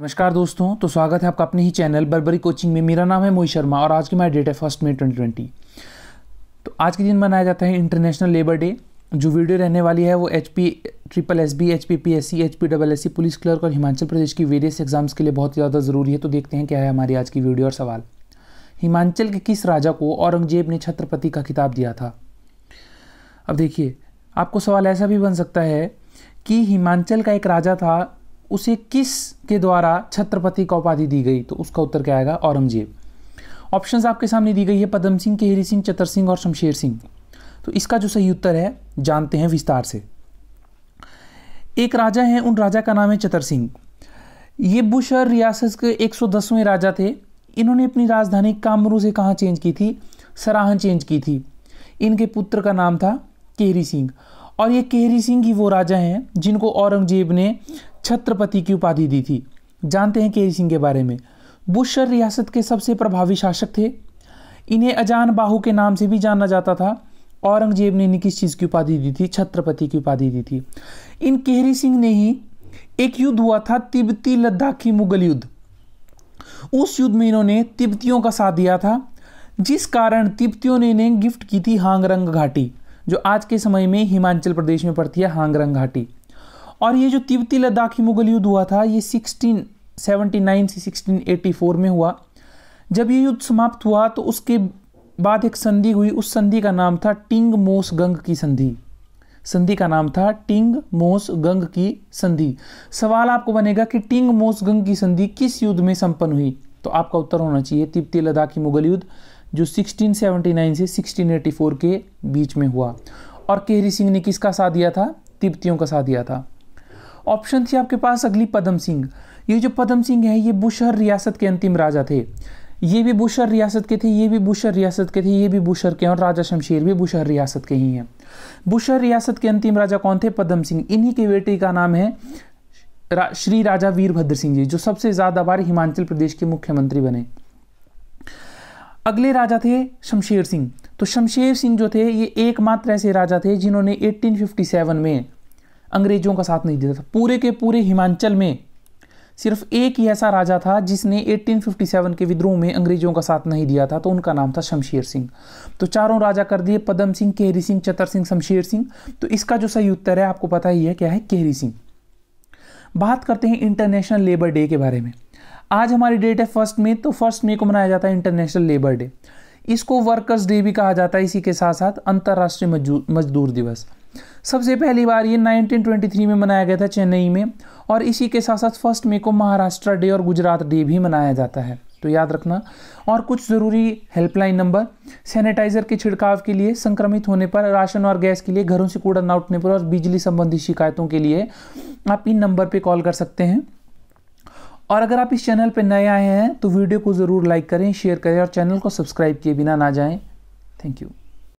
नमस्कार दोस्तों तो स्वागत है आपका अपने ही चैनल बरबरी कोचिंग में मेरा नाम है मोहित शर्मा और आज की माई डेट है फर्स्ट मई ट्वेंटी ट्वेंटी तो आज के दिन मनाया जाता है इंटरनेशनल लेबर डे जो वीडियो रहने वाली है वो H P triple S B H P P S C H P double S C police clerk और हिमाचल प्रदेश की वेरियस एग्जाम्स के लिए बहुत ज़्यादा ज़रूरी है तो देखते हैं क्या है हमारी आज की वीडियो और सवाल हिमाचल के किस राजा को औरंगजेब ने छत्रपति का खिताब दिया था अब देखिए आपको सवाल ऐसा भी बन सकता है कि हिमाचल का एक राजा था उसे किस के द्वारा छत्रपति का उपाधि दी गई तो उसका उत्तर क्या आएगा औरंगजेब ऑप्शंस आपके सामने दी गई है पदम सिंह केहरी सिंह चतर सिंह और शमशेर सिंह तो इसका जो सही उत्तर है जानते हैं विस्तार से एक राजा हैं उन राजा का नाम है चतर सिंह ये बुशर रियासत के 110वें राजा थे इन्होंने अपनी राजधानी कामरू से कहाँ चेंज की थी सराहन चेंज की थी इनके पुत्र का नाम था केहरी सिंह और ये केहरी सिंह ही वो राजा हैं जिनको औरंगजेब ने छत्रपति की उपाधि दी थी जानते हैं केरी सिंह के बारे में बुशर रियासत के सबसे प्रभावी शासक थे इन्हें अजान बाहू के नाम से भी जाना जाता था औरंगजेब ने इन्हें किस चीज़ की उपाधि दी थी छत्रपति की उपाधि दी थी इन केहरी सिंह ने ही एक युद्ध हुआ था तिब्बती लद्दाखी मुगल युद्ध उस युद्ध में इन्होंने तिब्बतियों का साथ दिया था जिस कारण तिब्बतियों ने इन्हें गिफ्ट की थी हांगरंग घाटी जो आज के समय में हिमाचल प्रदेश में पड़ती है हांगरंग घाटी और ये जो तिब्बती लद्दाखी मुगल युद्ध हुआ था ये 1679 से 1684 में हुआ जब ये युद्ध समाप्त हुआ तो उसके बाद एक संधि हुई उस संधि का नाम था टिंग मोस गंग की संधि संधि का नाम था टिंग मोस गंग की संधि सवाल आपको बनेगा कि टिंग मोस गंग की संधि किस युद्ध में संपन्न हुई तो आपका उत्तर होना चाहिए तिब्बती लद्दाखी मुगल युद्ध जो 1679 से 1684 के बीच में हुआ और केहरी सिंह ने किसका साथ दिया था तिब्बतियों का साथ दिया था ऑप्शन थी आपके पास अगली पदम सिंह ये जो पदम सिंह है ये बुशहर रियासत के अंतिम राजा थे ये भी बुशहर रियासत के थे ये भी बुशहर रियासत के थे ये भी बुशहर के और राजा शमशेर भी बुशहर रियासत के ही हैं बुशहर रियासत के अंतिम राजा कौन थे पदम सिंह इन्हीं के बेटे का नाम है रा, श्री राजा वीरभद्र सिंह जी जो सबसे ज़्यादा बार हिमाचल प्रदेश के मुख्यमंत्री बने अगले राजा थे शमशेर सिंह तो शमशेर सिंह जो थे ये एकमात्र ऐसे राजा थे जिन्होंने 1857 में अंग्रेजों का साथ नहीं देता था पूरे के पूरे हिमाचल में सिर्फ एक ही ऐसा राजा था जिसने 1857 के विद्रोह में अंग्रेजों का साथ नहीं दिया था तो उनका नाम था शमशेर सिंह तो चारों राजा कर दिए पदम सिंह केहरी सिंह चतर सिंह शमशेर सिंह तो इसका जो सही उत्तर है आपको पता ही है क्या है केहरी सिंह बात करते हैं इंटरनेशनल लेबर डे के बारे में आज हमारी डेट है फर्स्ट मई तो फर्स्ट मई को मनाया जाता है इंटरनेशनल लेबर डे इसको वर्कर्स डे भी कहा जाता है इसी के साथ साथ अंतर्राष्ट्रीय मजदूर दिवस सबसे पहली बार ये 1923 में मनाया गया था चेन्नई में और इसी के साथ साथ फर्स्ट मे को महाराष्ट्र डे और गुजरात डे भी मनाया जाता है तो याद रखना और कुछ ज़रूरी हेल्पलाइन नंबर सैनिटाइजर के छिड़काव के लिए संक्रमित होने पर राशन और गैस के लिए घरों से कूड़ा ना उठने पर और बिजली संबंधी शिकायतों के लिए आप इन नंबर पर कॉल कर सकते हैं और अगर आप इस चैनल पर नए आए हैं तो वीडियो को ज़रूर लाइक करें शेयर करें और चैनल को सब्सक्राइब किए बिना ना जाएं थैंक यू